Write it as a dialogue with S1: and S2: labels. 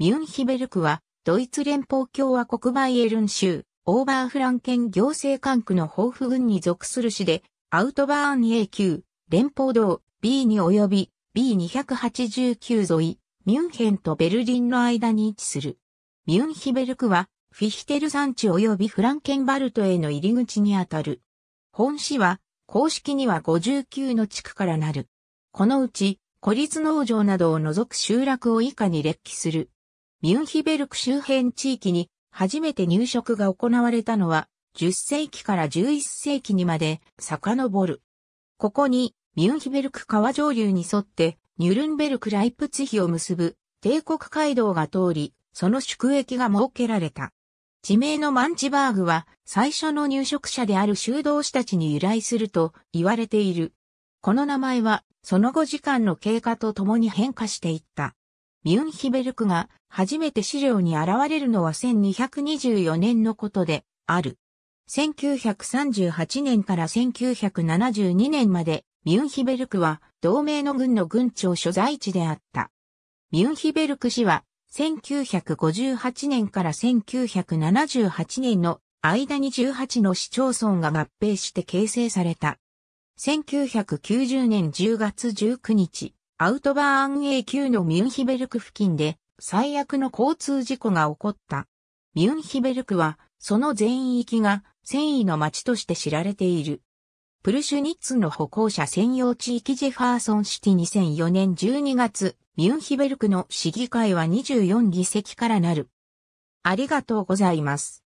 S1: ミュンヒベルクは、ドイツ連邦共和国バイエルン州、オーバーフランケン行政管区の豊富軍に属する市で、アウトバーン A 級、連邦道 B に及び B289 沿い、ミュンヘンとベルリンの間に位置する。ミュンヒベルクは、フィヒテル山地及びフランケンバルトへの入り口にあたる。本市は、公式には59の地区からなる。このうち、孤立農場などを除く集落を以下に列記する。ミュンヒベルク周辺地域に初めて入植が行われたのは10世紀から11世紀にまで遡る。ここにミュンヒベルク川上流に沿ってニュルンベルク・ライプツヒを結ぶ帝国街道が通り、その宿駅が設けられた。地名のマンチバーグは最初の入植者である修道士たちに由来すると言われている。この名前はその後時間の経過とともに変化していった。ミュンヒベルクが初めて資料に現れるのは1224年のことである。1938年から1972年までミュンヒベルクは同盟の軍の軍長所在地であった。ミュンヒベルク氏は1958年から1978年の間に18の市町村が合併して形成された。1990年10月19日、アウトバーン A 級のミュンヒベルク付近で最悪の交通事故が起こった。ミュンヒベルクはその全域が繊維の街として知られている。プルシュニッツの歩行者専用地域ジェファーソンシティ2004年12月、ミュンヒベルクの市議会は24議席からなる。ありがとうございます。